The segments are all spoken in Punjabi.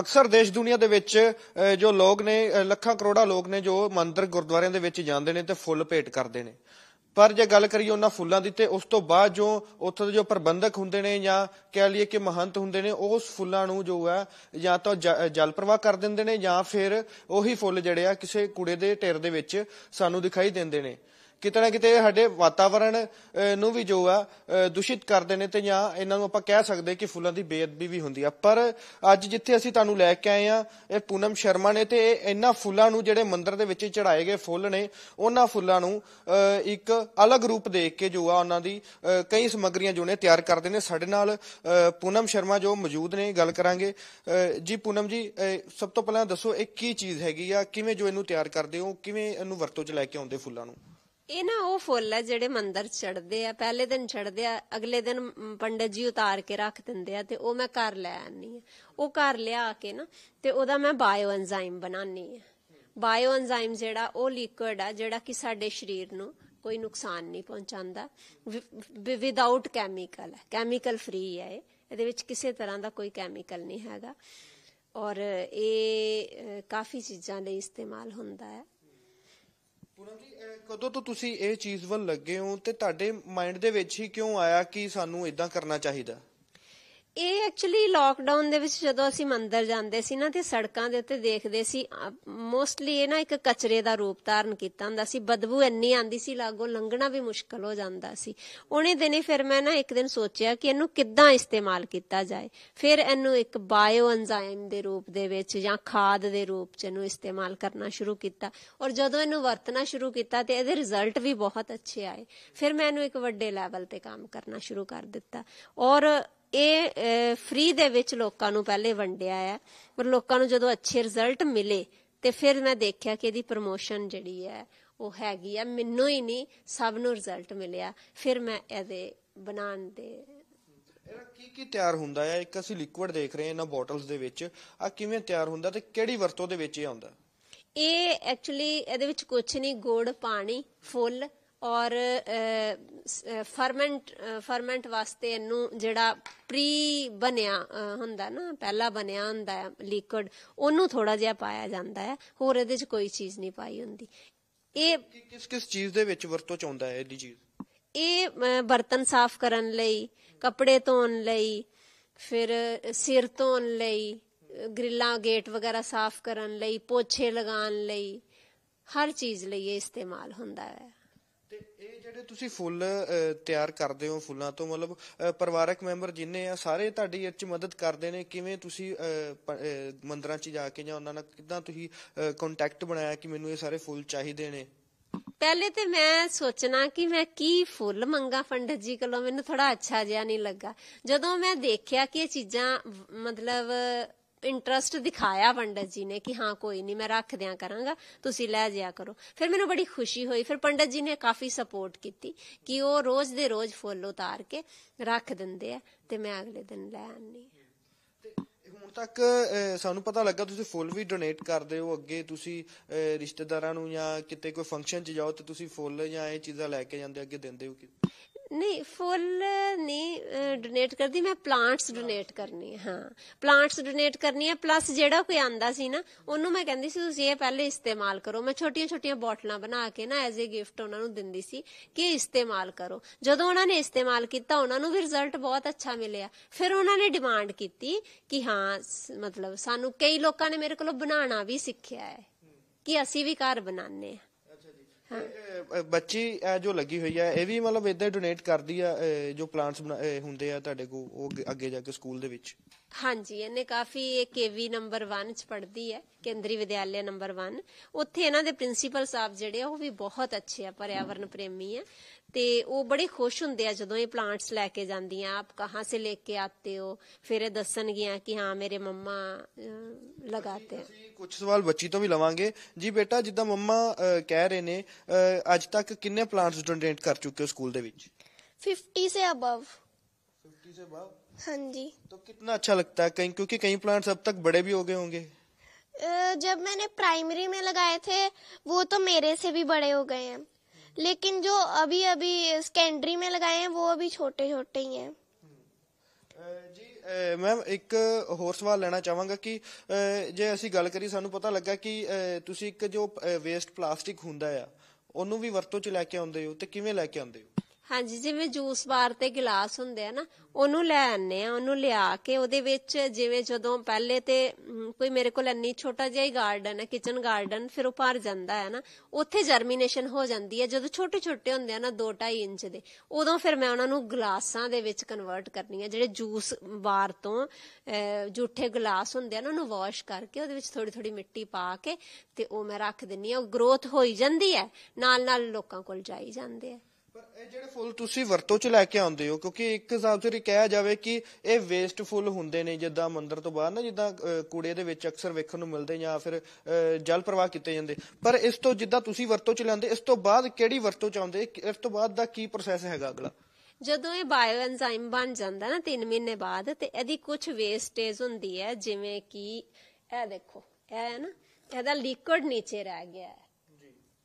ਅਕਸਰ ਦੇਸ਼ ਦੁਨੀਆ ਦੇ ਵਿੱਚ ਜੋ ਲੋਕ ਨੇ ਲੱਖਾਂ ਕਰੋੜਾਂ ਲੋਕ ਨੇ ਜੋ ਮੰਦਿਰ ਗੁਰਦੁਆਰਿਆਂ ਦੇ ਵਿੱਚ ਜਾਂਦੇ ਨੇ ਤੇ ਫੁੱਲ ਭੇਟ ਕਰਦੇ ਨੇ ਪਰ ਜੇ ਗੱਲ ਕਰੀਏ ਉਹਨਾਂ ਫੁੱਲਾਂ ਦੀ ਤੇ ਉਸ ਤੋਂ ਬਾਅਦ ਜੋ ਉੱਥੋਂ ਦੇ ਜੋ ਪ੍ਰਬੰਧਕ ਹੁੰਦੇ ਨੇ ਜਾਂ ਕਹਿ ਲਈਏ ਕਿ ਮਹੰਤ ਹੁੰਦੇ ਨੇ ਉਸ ਫੁੱਲਾਂ ਨੂੰ ਜੋ ਹੈ ਜਾਂ ਤਾਂ ਜਲ ਪ੍ਰਵਾਹ ਕਰ ਦਿੰਦੇ ਨੇ ਜਾਂ ਫਿਰ ਉਹੀ ਫੁੱਲ ਜਿਹੜੇ ਆ ਕਿਸੇ ਕੂੜੇ ਦੇ ਢੇਰ ਦੇ ਵਿੱਚ ਸਾਨੂੰ ਦਿਖਾਈ ਦਿੰਦੇ ਨੇ ਕਿਤੇ ਨਾ ਕਿਤੇ ਸਾਡੇ ਵਾਤਾਵਰਣ ਨੂੰ ਵੀ ਜੋ ਆ ਦੂਸ਼ਿਤ ਕਰਦੇ ਨੇ ਤੇ ਜਾਂ ਇਹਨਾਂ ਨੂੰ ਆਪਾਂ ਕਹਿ ਸਕਦੇ ਕਿ ਫੁੱਲਾਂ ਦੀ ਬੇਅਦਬੀ ਵੀ ਹੁੰਦੀ ਆ ਪਰ ਅੱਜ ਜਿੱਥੇ ਅਸੀਂ ਤੁਹਾਨੂੰ ਲੈ ਕੇ ਆਏ ਆ ਇਹ ਪੂਨਮ ਸ਼ਰਮਾ ਨੇ ਤੇ ਇਹਨਾਂ ਫੁੱਲਾਂ ਨੂੰ ਜਿਹੜੇ ਮੰਦਰ ਦੇ ਵਿੱਚ ਚੜਾਏ ਗਏ ਫੁੱਲ ਨੇ ਉਹਨਾਂ ਫੁੱਲਾਂ ਨੂੰ ਇੱਕ ਅਲੱਗ ਰੂਪ ਦੇ ਕੇ ਜੋ ਆ ਉਹਨਾਂ ਦੀ ਕਈ ਸਮੱਗਰੀਆਂ ਜੋ ਨੇ ਤਿਆਰ ਕਰਦੇ ਨੇ ਸਾਡੇ ਨਾਲ ਪੂਨਮ ਸ਼ਰਮਾ ਜੋ ਮੌਜੂਦ ਨੇ ਗੱਲ ਕਰਾਂਗੇ ਜੀ ਪੂਨਮ ਜੀ ਸਭ ਤੋਂ ਪਹਿਲਾਂ ਦੱਸੋ ਇਹ ਕੀ ਚੀਜ਼ ਹੈਗੀ ਆ ਕਿਵੇਂ ਜੋ ਇਹਨੂੰ ਤਿਆਰ ਕਰਦੇ ਹੋ ਕਿਵੇਂ ਇਹਨੂੰ ਵਰਤੋਂ 'ਚ ਲੈ ਕੇ ਆਉਂਦੇ ਫੁੱਲਾਂ ਨੂੰ ਇਹ ਨਾ ਉਹ ਫੁੱਲ ਆ ਜਿਹੜੇ ਮੰਦਰ ਚੜਦੇ ਆ ਪਹਿਲੇ ਦਿਨ ਚੜਦੇ ਆ ਅਗਲੇ ਦਿਨ ਪੰਡਤ ਜੀ ਉਤਾਰ ਕੇ ਰੱਖ ਦਿੰਦੇ ਆ ਤੇ ਉਹ ਮੈਂ ਘਰ ਲੈ ਆਨੀ ਆ ਉਹ ਘਰ ਲਿਆ ਕੇ ਨਾ ਤੇ ਉਹਦਾ ਮੈਂ ਬਾਇਓ ਐਨਜ਼ਾਈਮ ਬਣਾਨੀ ਆ ਬਾਇਓ ਐਨਜ਼ਾਈਮ ਜਿਹੜਾ ਉਹ ਲਿਕੁਇਡ ਆ ਜਿਹੜਾ ਕਿ ਸਾਡੇ ਸਰੀਰ ਨੂੰ ਕੋਈ ਨੁਕਸਾਨ ਨਹੀਂ ਪਹੁੰਚਾਉਂਦਾ ਵਿਦਆਊਟ ਕੈਮੀਕਲ ਹੈ ਕੈਮੀਕਲ ਫ੍ਰੀ ਹੈ ਇਹਦੇ ਵਿੱਚ ਕਿਸੇ ਤਰ੍ਹਾਂ ਦਾ ਕੋਈ ਕੈਮੀਕਲ ਨਹੀਂ ਹੈਗਾ ਔਰ ਇਹ ਕਾਫੀ ਚੀਜ਼ਾਂ ਲਈ ਇਸਤੇਮਾਲ ਹੁੰਦਾ ਹੈ ਪੂਨਮ ਜੀ ਕਦੋਂ ਤੋਂ ਤੁਸੀਂ ਇਹ ਚੀਜ਼ ਵੱਲ ਲੱਗੇ ਹੋ ਤੇ ਤੁਹਾਡੇ ਮਾਈਂਡ ਦੇ ਵਿੱਚ ਹੀ ਕਿਉਂ ਆਇਆ ਕਿ ਸਾਨੂੰ ਇਦਾਂ ਕਰਨਾ ਚਾਹੀਦਾ ਇਹ ਐਕਚੁਅਲੀ ਲਾਕਡਾਊਨ ਦੇ ਵਿੱਚ ਜਦੋਂ ਅਸੀਂ ਮੰਦਰ ਜਾਂਦੇ ਸੀ ਨਾ ਤੇ ਸੜਕਾਂ ਦੇ ਉੱਤੇ ਦੇਖਦੇ ਸੀ ਮੋਸਟਲੀ ਇਹ ਨਾ ਇੱਕ ਕਚਰੇ ਦਾ ਰੂਪ ਧਾਰਨ ਕੀਤਾ ਹੁੰਦਾ ਸੀ ਬਦਬੂ ਇੰਨੀ ਆਂਦੀ ਸੀ ਲਾਗੋ ਲੰਘਣਾ ਵੀ ਮੁਸ਼ਕਲ ਹੋ ਜਾਂਦਾ ਸੀ ਉਹਨੇ ਦਿਨੇ ਫਿਰ ਮੈਂ ਨਾ ਇੱਕ ਦਿਨ ਸੋਚਿਆ ਕਿ ਇਹਨੂੰ ਕਿੱਦਾਂ ਇਸਤੇਮਾਲ ਕੀਤਾ ਜਾਏ ਫਿਰ ਇਹਨੂੰ ਇੱਕ ਬਾਇਓ ਐਂਜ਼ਾਈਮ ਦੇ ਰੂਪ ਦੇ ਵਿੱਚ ਜਾਂ ਖਾਦ ਦੇ ਰੂਪ ਚ ਇਹਨੂੰ ਇਸਤੇਮਾਲ ਕਰਨਾ ਸ਼ੁਰੂ ਕੀਤਾ ਔਰ ਜਦੋਂ ਇਹਨੂੰ ਵਰਤਣਾ ਸ਼ੁਰੂ ਕੀਤਾ ਤੇ ਇਹਦੇ ਰਿਜ਼ਲਟ ਵੀ ਬਹੁਤ ਅੱਛੇ ਆਏ ਫਿਰ ਮੈਂ ਇਹਨੂੰ ਇੱਕ ਵੱਡੇ ਲੈਵਲ ਤੇ ਕੰਮ ਕਰਨਾ ਸ਼ੁਰੂ ਕਰ ਦਿੱਤਾ ਔਰ ਇਹ ਫ੍ਰੀ ਦੇ ਵਿੱਚ ਲੋਕਾਂ ਨੂੰ ਪਹਿਲੇ ਵੰਡਿਆ ਆ ਪਰ ਲੋਕਾਂ ਨੂੰ ਜਦੋਂ ਅੱਛੇ ਰਿਜ਼ਲਟ ਮਿਲੇ ਤੇ ਫਿਰ ਮੈਂ ਦੇਖਿਆ ਕਿ ਇਹਦੀ ਪ੍ਰੋਮੋਸ਼ਨ ਜਿਹੜੀ ਹੈ ਉਹ ਹੈਗੀ ਆ ਮੈਨੂੰ ਹੀ ਨਹੀਂ ਸਭ ਨੂੰ ਰਿਜ਼ਲਟ ਮਿਲਿਆ ਫਿਰ ਮੈਂ ਇਹਦੇ ਬਣਾਉਣ ਦੇ ਇਹਦਾ ਕੀ ਕੀ ਤਿਆਰ ਹੁੰਦਾ ਹੈ ਇੱਕ ਅਸੀਂ ਲਿਕੁਇਡ ਦੇਖ ਰਹੇ ਹਾਂ ਇਹਨਾਂ ਬੋਟਲਸ ਦੇ ਵਿੱਚ ਆ ਕਿਵੇਂ ਤਿਆਰ ਹੁੰਦਾ ਤੇ ਕਿਹੜੀ ਵਰਤੋਂ ਦੇ ਵਿੱਚ ਇਹ ਆਉਂਦਾ ਇਹ ਐਕਚੁਅਲੀ ਇਹਦੇ ਵਿੱਚ ਕੁਝ ਨਹੀਂ ਗੋੜ ਪਾਣੀ ਫੁੱਲ ਔਰ ਫਰਮੈਂਟ ਫਰਮੈਂਟ ਵਾਸਤੇ ਇਹਨੂੰ ਜਿਹੜਾ ਪ੍ਰੀ ਬਣਿਆ ਹੁੰਦਾ ਨਾ ਪਹਿਲਾ ਬਣਿਆ ਹੁੰਦਾ ਹੈ ਲਿਕਵਿਡ ਉਹਨੂੰ ਥੋੜਾ ਜਿਹਾ ਪਾਇਆ ਜਾਂਦਾ ਹੈ ਹੋਰ ਇਹਦੇ ਵਿੱਚ ਕੋਈ ਚੀਜ਼ ਨਹੀਂ ਪਾਈ ਹੁੰਦੀ ਇਹ ਕਿਸ ਕਿਸ ਚੀਜ਼ ਦੇ ਵਿੱਚ ਵਰਤੋਂ ਚ ਆਉਂਦਾ ਹੈ ਇਹਦੀ ਚੀਜ਼ ਇਹ ਬਰਤਨ ਸਾਫ਼ ਕਰਨ ਲਈ ਕੱਪੜੇ ਧੋਣ ਲਈ ਫਿਰ ਸਿਰ ਧੋਣ ਲਈ ਗ੍ਰਿਲਾਂ ਗੇਟ ਵਗੈਰਾ ਸਾਫ਼ ਕਰਨ ਲਈ ਪੋਛੇ ਲਗਾਉਣ ਲਈ ਹਰ ਚੀਜ਼ ਲਈ ਇਹ ਇਸਤੇਮਾਲ ਹੁੰਦਾ ਹੈ ਤੇ ਇਹ ਜਿਹੜੇ ਤੁਸੀਂ ਫੁੱਲ ਤਿਆਰ ਕਰਦੇ ਹੋ ਫੁੱਲਾਂ ਤੋਂ ਮਤਲਬ ਪਰਿਵਾਰਕ ਮੈਂਬਰ ਜਿੰਨੇ ਆ ਸਾਰੇ ਤੁਹਾਡੀ ਇਹ ਚ ਮਦਦ ਕਰਦੇ ਨੇ ਕਿਵੇਂ ਤੁਸੀਂ ਮੰਦਰਾਂ 'ਚ ਜਾ ਕੇ ਜਾਂ ਉਹਨਾਂ ਨਾਲ ਕਿਦਾਂ ਤੁਸੀਂ ਕੰਟੈਕਟ ਬਣਾਇਆ ਕਿ ਮੈਨੂੰ ਇਹ ਸਾਰੇ ਫੁੱਲ ਚਾਹੀਦੇ ਨੇ ਪਹਿਲੇ ਤੇ ਮੈਂ ਸੋਚਣਾ ਕਿ ਮੈਂ ਕੀ ਫੁੱਲ ਮੰਗਾ ਪੰਡਤ ਜੀ ਕੋਲੋਂ ਮੈਨੂੰ ਥੋੜਾ ਅੱਛਾ ਜਿਹਾ ਨਹੀਂ ਲੱਗਾ ਜਦੋਂ ਮੈਂ ਦੇਖਿਆ ਕਿ ਇਹ ਚੀਜ਼ਾਂ ਮਤਲਬ ਇੰਟਰਸਟ ਦਿਖਾਇਆ ਪੰਡਤ ਜੀ ਨੇ ਕਿ ਹਾਂ ਕੋਈ ਨਹੀਂ ਮੈਂ ਰੱਖ ਦਿਆਂ ਕਰਾਂਗਾ ਤੁਸੀਂ ਲੈ ਜਿਆ ਕਰੋ ਫਿਰ ਮੈਨੂੰ ਬੜੀ ਖੁਸ਼ੀ ਹੋਈ ਫਿਰ ਪੰਡਤ ਜੀ ਨੇ ਕਾਫੀ ਸਪੋਰਟ ਕੀਤੀ ਕਿ ਉਹ ਰੋਜ਼ ਦੇ ਰੋਜ਼ ਫੁੱਲ ਉਤਾਰ ਕੇ ਰੱਖ ਦਿੰਦੇ ਆ ਤੇ ਮੈਂ ਅਗਲੇ ਦਿਨ ਲੈ ਆਨੀ ਹੁਣ ਤੱਕ ਸਾਨੂੰ ਪਤਾ ਲੱਗਾ ਤੁਸੀਂ ਫੁੱਲ ਵੀ ਡੋਨੇਟ ਕਰਦੇ ਹੋ ਅੱਗੇ ਤੁਸੀਂ ਰਿਸ਼ਤੇਦਾਰਾਂ ਨੂੰ ਜਾਂ ਕਿਤੇ ਕੋਈ ਫੰਕਸ਼ਨ 'ਚ ਜਾਓ ਤੇ ਤੁਸੀਂ ਫੁੱਲ ਜਾਂ ਇਹ ਚੀਜ਼ਾਂ ਲੈ ਕੇ ਜਾਂਦੇ ਅੱਗੇ ਦਿੰਦੇ ਹੋ ਕਿ ਨਹੀਂ ਫੁੱਲ ਨਹੀਂ ਡੋਨੇਟ ਕਰਦੀ ਮੈਂ ਪਲਾਂਟਸ ਡੋਨੇਟ ਕਰਨੀ ਹਾਂ ਪਲਾਂਟਸ ਡੋਨੇਟ ਕਰਨੀ ਹੈ ਪਲੱਸ ਜਿਹੜਾ ਕੋਈ ਆਂਦਾ ਸੀ ਨਾ ਉਹਨੂੰ ਮੈਂ ਕਹਿੰਦੀ ਸੀ ਤੁਸੀਂ ਇਹ ਪਹਿਲੇ ਇਸਤੇਮਾਲ ਕਰੋ ਮੈਂ ਛੋਟੀਆਂ-ਛੋਟੀਆਂ ਬੋਟਲਾਂ ਬਣਾ ਕੇ ਨਾ ਐਜ਼ ਅ ਗਿਫਟ ਉਹਨਾਂ ਨੂੰ ਦਿੰਦੀ ਸੀ ਕਿ ਇਸਤੇਮਾਲ ਕਰੋ ਜਦੋਂ ਉਹਨਾਂ ਨੇ ਇਸਤੇਮਾਲ ਕੀਤਾ ਉਹਨਾਂ ਨੂੰ ਵੀ ਰਿਜ਼ਲਟ ਬਹੁਤ ਅੱਛਾ ਮਿਲਿਆ ਫਿਰ ਉਹਨਾਂ ਨੇ ਡਿਮਾਂਡ ਕੀਤੀ ਕਿ ਹਾਂ ਮਤਲਬ ਸਾਨੂੰ ਕਈ ਲੋਕਾਂ ਨੇ ਮੇਰੇ ਕੋਲੋਂ ਬਣਾਉਣਾ ਵੀ ਸਿੱਖਿਆ ਹੈ ਕਿ ਅਸੀਂ ਵੀ ਘਰ ਬਣਾਉਂਦੇ ਹਾਂ ਬੱਚੀ ਇਹ ਜੋ ਲੱਗੀ ਹੋਈ ਹੈ ਇਹ ਵੀ ਮਤਲਬ ਇਦਾਂ ਡੋਨੇਟ ਕਰਦੀ ਆ ਜੋ ਪਲਾਂਟਸ ਹੁੰਦੇ ਆ ਤੁਹਾਡੇ ਕੋ ਉਹ ਅੱਗੇ- ਜਾ ਕੇ ਸਕੂਲ ਦੇ ਵਿੱਚ ਹਾਂਜੀ ਇਹਨੇ ਕਾਫੀ ਇਹ ਕੇਵੀ ਨੰਬਰ 1 ਚ ਪੜਦੀ ਹੈ ਕੇਂਦਰੀ ਵਿਦਿਆਲਿਆ ਨੰਬਰ 1 ਉੱਥੇ ਇਹਨਾਂ ਦੇ ਪ੍ਰਿੰਸੀਪਲ ਸਾਹਿਬ ਜਿਹੜੇ ਆ ਉਹ ਵੀ ਬਹੁਤ ਅੱਛੇ ਆ ਪਰਿਆਵਰਨ ਪ੍ਰੇਮੀ ਆ ਤੇ ਉਹ ਬੜੇ ਖੁਸ਼ ਹੁੰਦੇ ਆ ਜਦੋਂ ਇਹ ਪਲਾਂਟਸ ਲੈ ਕੇ ਜਾਂਦੀਆਂ ਆਪ ਕਹਾਂ ਸੇ ਲੈ ਕੇ ਆਤੇ ਹੋ ਫਿਰ ਇਹ ਦੱਸਣਗੀਆਂ ਕਿ ਹਾਂ ਮੇਰੇ ਮੰਮਾ ਲਗਾਤੇ ਆ ਕੁਝ ਸਵਾਲ ਬੱਚੀ ਤੋਂ ਵੀ ਲਵਾਂਗੇ ਜੀ ਬੇਟਾ ਜਿੱਦਾਂ ਮੰਮਾ ਕਹਿ ਰਹੇ ਨੇ ਅੱਜ ਤੱਕ ਕਿੰਨੇ ਪਲਾਂਟਸ ਡੋਨੇਟ ਕਰ ਚੁੱਕੇ ਹੋ ਸਕੂਲ ਦੇ ਵਿੱਚ 50 से अबव 50 से अबव हाँ जी तो कितना अच्छा लगता है कहीं क्योंकि कई प्लांट्स अब तक बड़े भी हो गए होंगे जब मैंने प्राइमरी में लगाए थे वो तो मेरे से भी बड़े हो गए हैं लेकिन जो अभी अभी सेकेंडरी में लगाए हैं वो अभी छोटे छोटे ही हैं ਜੀ ਮੈਮ ਇੱਕ ਹੋਰ ਸਵਾਲ ਲੈਣਾ ਚਾਹਾਂਗਾ ਕਿ ਜੇ ਅਸੀਂ ਗੱਲ ਕਰੀ ਸਾਨੂੰ ਪਤਾ ਲੱਗਾ ਕਿ ਤੁਸੀਂ ਇੱਕ ਜੋ ਵੇਸਟ ਪਲਾਸਟਿਕ ਹੁੰਦਾ ਆ ਉਹਨੂੰ ਵੀ ਵਰਤੋਂ 'ਚ ਲੈ ਕੇ ਆਉਂਦੇ ਹੋ ਤੇ ਕਿਵੇਂ ਲੈ ਕੇ ਆਉਂਦੇ ਹੋ ਹਾਂਜੀ ਜਿਵੇਂ ਜੂਸ ਬਾਰ ਤੇ ਗਲਾਸ ਹੁੰਦੇ ਆ ਨਾ ਉਹਨੂੰ ਲੈ ਆਨੇ ਆ ਉਹਨੂੰ ਲਿਆ ਕੇ ਉਹਦੇ ਵਿੱਚ ਜਿਵੇਂ ਜਦੋਂ ਪਹਿਲੇ ਤੇ ਕੋਈ ਮੇਰੇ ਕੋਲ ਇੰਨੀ ਛੋਟਾ ਜਿਹਾ ਹੀ ਗਾਰਡਨ ਹੈ ਕਿਚਨ ਗਾਰਡਨ ਫਿਰ ਉਹ ਭਰ ਜਾਂਦਾ ਹੈ ਨਾ ਉੱਥੇ ਜਰਮੀਨੇਸ਼ਨ ਹੋ ਜਾਂਦੀ ਹੈ ਜਦੋਂ ਛੋਟੇ ਛੋਟੇ ਹੁੰਦੇ ਆ ਨਾ 2.5 ਇੰਚ ਦੇ ਉਦੋਂ ਫਿਰ ਮੈਂ ਉਹਨਾਂ ਨੂੰ ਗਲਾਸਾਂ ਦੇ ਵਿੱਚ ਕਨਵਰਟ ਕਰਨੀ ਹੈ ਜਿਹੜੇ ਜੂਸ ਬਾਰ ਤੋਂ ਜੂਠੇ ਗਲਾਸ ਹੁੰਦੇ ਆ ਨਾ ਉਹਨੂੰ ਵਾਸ਼ ਕਰਕੇ ਉਹਦੇ ਵਿੱਚ ਥੋੜੀ ਥੋੜੀ ਮਿੱਟੀ ਪਾ ਕੇ ਤੇ ਉਹ ਮੈਂ ਰੱਖ ਦਿੰਨੀ ਆ ਉਹ ਗਰੋਥ ਹੋਈ ਜਾਂਦੀ ਹੈ ਨਾਲ ਨਾਲ ਲੋਕਾਂ ਕੋਲ ਜਾਈ ਜਾਂਦੇ ਆ ਇਹ ਜਿਹੜੇ ਫੁੱਲ ਤੁਸੀਂ ਵਰਤੋਂ 'ਚ ਲੈ ਕੇ ਆਉਂਦੇ ਹੋ ਕਿਉਂਕਿ ਇੱਕ ਹਿਸਾਬ ਇਹ ਕਿਹਾ ਜਾਵੇ ਕਿ ਇਹ ਵੇਸਟ ਫੁੱਲ ਹੁੰਦੇ ਨੇ ਜਿੱਦਾਂ ਮੰਦਰ ਤੋਂ ਬਾਹਰ ਨਾ ਜਿੱਦਾਂ ਕੂੜੇ ਦੇ ਵਿੱਚ ਅਕਸਰ ਵੇਖਣ ਨੂੰ ਮਿਲਦੇ ਜਾਂ ਫਿਰ ਜਲ ਪ੍ਰਵਾਹ ਕੀਤੇ ਜਾਂਦੇ ਪਰ ਇਸ ਤੋਂ ਜਿੱਦਾਂ ਤੁਸੀਂ ਵਰਤੋਂ 'ਚ ਲੈਂਦੇ ਇਸ ਤੋਂ ਬਾਅਦ ਕਿਹੜੀ ਵਰਤੋਂ 'ਚ ਆਉਂਦੇ ਇਸ ਤੋਂ ਬਾਅਦ ਦਾ ਕੀ ਪ੍ਰੋਸੈਸ ਹੈਗਾ ਅਗਲਾ ਜਦੋਂ ਇਹ ਬਾਇਓ ਐਨਜ਼ਾਈਮ ਬਣ ਜਾਂਦਾ ਨਾ 3 ਮਹੀਨੇ ਬਾਅਦ ਤੇ ਇਹਦੀ ਕੁਝ ਵੇਸਟੇਜ ਹੁੰਦੀ ਹੈ ਜਿਵੇਂ ਕਿ ਇਹ ਦੇਖੋ ਇਹ ਹੈ ਨਾ ਇਹਦਾ ਲਿਕਵਿਡ ਨੀਚੇ ਰਹਿ ਗਿਆ ਹੈ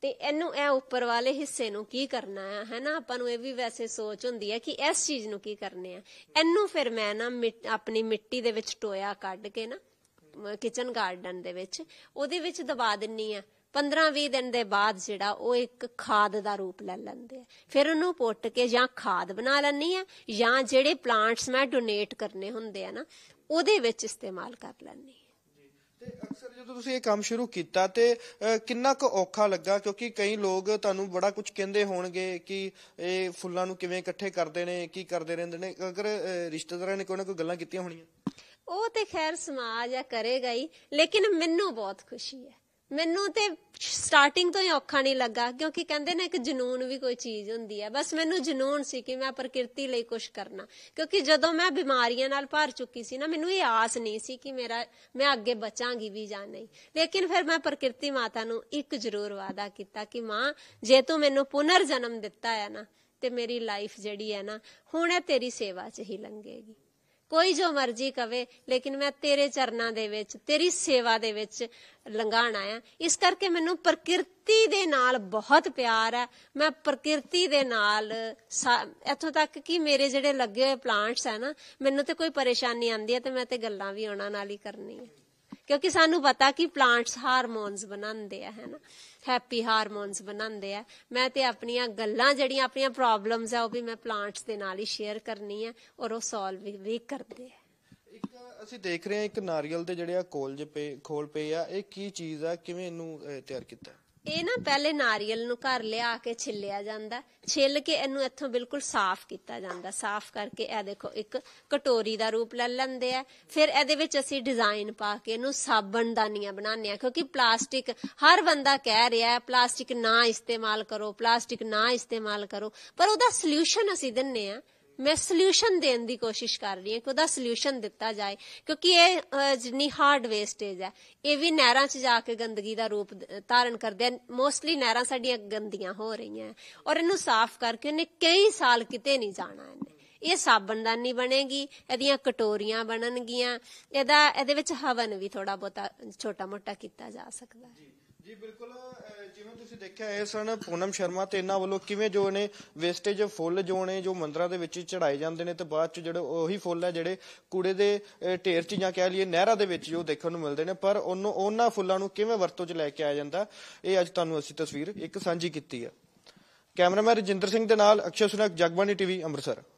ਤੇ ਇਹਨੂੰ ਇਹ ਉੱਪਰ ਵਾਲੇ ਹਿੱਸੇ ਨੂੰ ਕੀ ਕਰਨਾ ਹੈ ਹੈਨਾ ਆਪਾਂ ਨੂੰ ਇਹ ਵੀ ਵੈਸੇ ਸੋਚ ਹੁੰਦੀ ਹੈ ਕਿ ਇਸ ਚੀਜ਼ ਨੂੰ ਕੀ ਕਰਨੇ ਆ ਇਹਨੂੰ ਫਿਰ ਮੈਂ ਨਾ ਆਪਣੀ ਮਿੱਟੀ ਦੇ ਵਿੱਚ ਟੋਇਆ ਕੱਢ ਕੇ ਨਾ ਕਿਚਨ ਗਾਰਡਨ ਦੇ ਵਿੱਚ ਉਹਦੇ ਵਿੱਚ ਦਬਾ ਦਿੰਨੀ ਆ 15-20 ਦਿਨ ਦੇ ਬਾਅਦ ਜਿਹੜਾ ਉਹ ਇੱਕ ਖਾਦ ਦਾ ਰੂਪ ਲੈ ਲੈਂਦੇ ਆ ਫਿਰ ਉਹਨੂੰ ਪੁੱਟ ਕੇ ਜਾਂ ਖਾਦ ਬਣਾ ਲੈਣੀ ਆ ਜਾਂ ਜਿਹੜੇ ਪਲਾਂਟਸ ਮੈਂ ਡੋਨੇਟ ਕਰਨੇ ਹੁੰਦੇ ਆ ਨਾ ਉਹਦੇ ਵਿੱਚ ਇਸਤੇਮਾਲ ਕਰ ਲੈਣੀ ਤੇ ਅਕਸਰ ਜਦੋਂ ਤੁਸੀਂ ਇਹ ਕੰਮ ਸ਼ੁਰੂ ਕੀਤਾ ਤੇ ਕਿੰਨਾ ਕੁ ਔਖਾ ਲੱਗਾ ਕਿਉਂਕਿ ਕਈ ਲੋਕ ਤੁਹਾਨੂੰ ਬੜਾ ਕੁਝ ਕਹਿੰਦੇ ਹੋਣਗੇ ਕਿ ਇਹ ਫੁੱਲਾਂ ਨੂੰ ਕਿਵੇਂ ਇਕੱਠੇ ਕਰਦੇ ਨੇ ਕੀ ਕਰਦੇ ਰਹਿੰਦੇ ਨੇ ਅਗਰ ਰਿਸ਼ਤੇਦਾਰਾਂ ਨੇ ਕੋਈ ਨਾ ਕੋਈ ਗੱਲਾਂ ਕੀਤੀਆਂ ਹੋਣੀਆਂ ਉਹ ਤੇ ਖੈਰ ਸਮਾਜ ਆ ਕਰੇਗਾ ਹੀ ਲੇਕਿਨ ਮੈਨੂੰ ਬਹੁਤ ਖੁਸ਼ੀ ਹੈ ਮੈਨੂੰ ਤੇ ਸਟਾਰਟਿੰਗ ਤੋਂ ਹੀ ਔਖਾ ਨਹੀਂ ਲੱਗਾ ਕਿਉਂਕਿ ਕਹਿੰਦੇ ਨੇ ਇੱਕ ਜਨੂਨ ਵੀ ਕੋਈ ਚੀਜ਼ ਹੁੰਦੀ ਹੈ ਬਸ ਮੈਨੂੰ ਜਨੂਨ ਸੀ ਕਿ ਮੈਂ ਪ੍ਰਕਿਰਤੀ ਲਈ ਕੁਝ ਕਰਨਾ ਕਿਉਂਕਿ ਜਦੋਂ ਮੈਂ ਬਿਮਾਰੀਆਂ ਨਾਲ ਭਰ ਚੁੱਕੀ ਸੀ ਨਾ ਮੈਨੂੰ ਇਹ ਆਸ ਨਹੀਂ ਸੀ ਕਿ ਮੇਰਾ ਮੈਂ ਅੱਗੇ ਬਚਾਂਗੀ ਵੀ ਜਾਂ ਨਹੀਂ ਲੇਕਿਨ ਫਿਰ ਮੈਂ ਪ੍ਰਕਿਰਤੀ ਮਾਤਾ ਨੂੰ ਇੱਕ ਜ਼ਰੂਰ ਵਾਅਦਾ ਕੀਤਾ ਕਿ ਮਾਂ ਜੇ ਤੂੰ ਮੈਨੂੰ ਪੁਨਰ ਜਨਮ ਦਿੱਤਾ ਹੈ ਨਾ ਤੇ ਮੇਰੀ ਲਾਈਫ ਜਿਹੜੀ ਹੈ ਨਾ ਹੁਣ ਇਹ ਤੇਰੀ ਸੇਵਾ 'ਚ ਹੀ ਲੰਗੇਗੀ ਕੋਈ ਜੋ ਮਰਜ਼ੀ ਕਵੇ ਲੇਕਿਨ ਮੈਂ ਤੇਰੇ ਚਰਨਾਂ ਦੇ ਵਿੱਚ ਤੇਰੀ ਸੇਵਾ ਦੇ ਵਿੱਚ ਲੰਘਾਣਾ ਆ ਇਸ ਕਰਕੇ ਮੈਨੂੰ ਪ੍ਰਕਿਰਤੀ ਦੇ ਨਾਲ ਬਹੁਤ ਪਿਆਰ ਹੈ ਮੈਂ ਪ੍ਰਕਿਰਤੀ ਦੇ ਨਾਲ ਇੱਥੋਂ ਤੱਕ ਕਿ ਮੇਰੇ ਜਿਹੜੇ ਲੱਗੇ ਹੋਏ ਪਲਾਂਟਸ ਹੈ ਨਾ ਮੈਨੂੰ ਤੇ ਕੋਈ ਪਰੇਸ਼ਾਨੀ ਆਂਦੀ ਹੈ ਤੇ ਮੈਂ ਤੇ ਗੱਲਾਂ ਵੀ ਉਹਨਾਂ ਨਾਲ ਹੀ ਕਰਨੀ ਹੈ ਕਿਉਂਕਿ ਸਾਨੂੰ ਪਤਾ ਕਿ ਪਲਾਂਟਸ ਹਾਰਮੋਨਸ ਬਣਾਉਂਦੇ ਆ ਹੈਨਾ ਹੈਪੀ ਹਾਰਮੋਨਸ ਬਣਾਉਂਦੇ ਆ ਮੈਂ ਤੇ ਆਪਣੀਆਂ ਗੱਲਾਂ ਜਿਹੜੀਆਂ ਆਪਣੀਆਂ ਪ੍ਰੋਬਲਮਸ ਆ ਉਹ ਵੀ ਮੈਂ ਪਲਾਂਟਸ ਦੇ ਨਾਲ ਹੀ ਸ਼ੇਅਰ ਕਰਨੀ ਆ ਔਰ ਉਹ ਸੋਲਵ ਵੀ ਕਰਦੇ ਆ ਇੱਕ ਅਸੀਂ ਦੇਖ ਰਹੇ ਹਾਂ ਇੱਕ ਨਾਰੀਅਲ ਦੇ ਜਿਹੜੇ ਆ ਕੋਲ ਜੇ ਪੇ ਖੋਲ ਪਏ ਆ ਇਹ ਕੀ ਚੀਜ਼ ਆ ਕਿਵੇਂ ਇਹਨੂੰ ਤਿਆਰ ਕੀਤਾ ਇਹ ਨਾ ਪਹਿਲੇ ਨਾਰੀਅਲ ਨੂੰ ਘਰ ਲਿਆ ਕੇ ਛਿੱਲਿਆ ਜਾਂਦਾ ਛਿੱਲ ਕੇ ਇਹਨੂੰ ਇੱਥੋਂ ਬਿਲਕੁਲ ਸਾਫ਼ ਕੀਤਾ ਜਾਂਦਾ ਸਾਫ਼ ਕਰਕੇ ਇਹ ਦੇਖੋ ਇੱਕ ਕਟੋਰੀ ਦਾ ਰੂਪ ਲੈ ਲੈਂਦੇ ਆ ਫਿਰ ਇਹਦੇ ਵਿੱਚ ਅਸੀਂ ਡਿਜ਼ਾਈਨ ਪਾ ਕੇ ਇਹਨੂੰ ਸਾਬਣ ਦਾਨੀਆਂ ਬਣਾਉਂਦੇ ਆ ਕਿਉਂਕਿ ਪਲਾਸਟਿਕ ਹਰ ਬੰਦਾ ਕਹਿ ਰਿਹਾ ਹੈ ਪਲਾਸਟਿਕ ਨਾ ਇਸਤੇਮਾਲ ਕਰੋ ਪਲਾਸਟਿਕ ਨਾ ਇਸਤੇਮਾਲ ਕਰੋ ਪਰ ਉਹਦਾ ਸੋਲੂਸ਼ਨ ਅਸੀਂ ਦਿੰਨੇ ਆ ਮੈਂ ਸੋਲੂਸ਼ਨ ਦੇਣ ਦੀ ਕੋਸ਼ਿਸ਼ ਕਰ ਰਹੀ ਹਾਂ ਕਿ ਉਹਦਾ ਸੋਲੂਸ਼ਨ ਦਿੱਤਾ ਜਾਏ ਕਿਉਂਕਿ ਇਹ ਜਿੰਨੀ ਹਾਰਡ ਵੇਸਟੇਜ ਹੈ ਇਹ ਵੀ ਨਹਿਰਾਂ 'ਚ ਜਾ ਕੇ ਗੰਦਗੀ ਦਾ ਰੂਪ ਧਾਰਨ ਕਰਦੇ ਹਨ ਮੋਸਟਲੀ ਨਹਿਰਾਂ ਸਾਡੀਆਂ ਗੰਦੀਆਂ ਹੋ ਰਹੀਆਂ ਔਰ ਇਹਨੂੰ ਸਾਫ਼ ਕਰਕੇ ਉਹਨੇ ਕਈ ਸਾਲ ਕਿਤੇ ਨਹੀਂ ਜਾਣਾ ਇਹਨੇ ਇਹ ਸਾਬਣਦਾਨੀ ਬਣੇਗੀ ਇਹਦੀਆਂ ਕਟੋਰੀਆਂ ਬਣਨਗੀਆਂ ਇਹਦਾ ਇਹਦੇ ਵਿੱਚ ਹਵਨ ਵੀ ਥੋੜਾ ਬੋਤਾ ਛੋਟਾ ਮੋਟਾ ਕੀਤਾ ਜਾ ਸਕਦਾ ਹੈ ਜੀ ਬਿਲਕੁਲ ਜਿਵੇਂ ਤੁਸੀਂ ਦੇਖਿਆ ਇਹ ਸਨ ਪੂਨਮ ਸ਼ਰਮਾ ਤੇ ਇਹਨਾਂ ਵੱਲੋਂ ਕਿਵੇਂ ਜੋ ਨੇ ਵੇਸਟੇਜ ਫੁੱਲ ਜੋ ਨੇ ਜੋ ਮੰਦਰਾਂ ਦੇ ਵਿੱਚ ਚੜਾਏ ਜਾਂਦੇ ਨੇ ਤੇ ਬਾਅਦ ਚ ਜਿਹੜੇ ਉਹੀ ਫੁੱਲ ਹੈ ਜਿਹੜੇ ਕੂੜੇ ਦੇ ਢੇਰ ਚ ਜਾਂ ਕਹਿ ਲਈਏ ਨਹਿਰਾਂ ਦੇ ਵਿੱਚ ਜੋ ਦੇਖਣ ਨੂੰ ਮਿਲਦੇ ਨੇ ਪਰ ਉਹਨੂੰ ਉਹਨਾਂ ਫੁੱਲਾਂ ਨੂੰ ਕਿਵੇਂ ਵਰਤੋਂ ਚ ਲੈ ਕੇ ਆਇਆ ਜਾਂਦਾ ਇਹ ਅੱਜ ਤੁਹਾਨੂੰ ਅਸੀਂ ਤਸਵੀਰ ਇੱਕ ਸਾਂਝੀ ਕੀਤੀ ਹੈ ਕੈਮਰਾਮੈਨ ਰਜਿੰਦਰ ਸਿੰਘ ਦੇ ਨਾਲ ਅਕਸ਼ੇ ਸੁਨਕ ਜਗਬਾਨੀ ਟੀਵੀ ਅੰਮ੍ਰਿਤਸਰ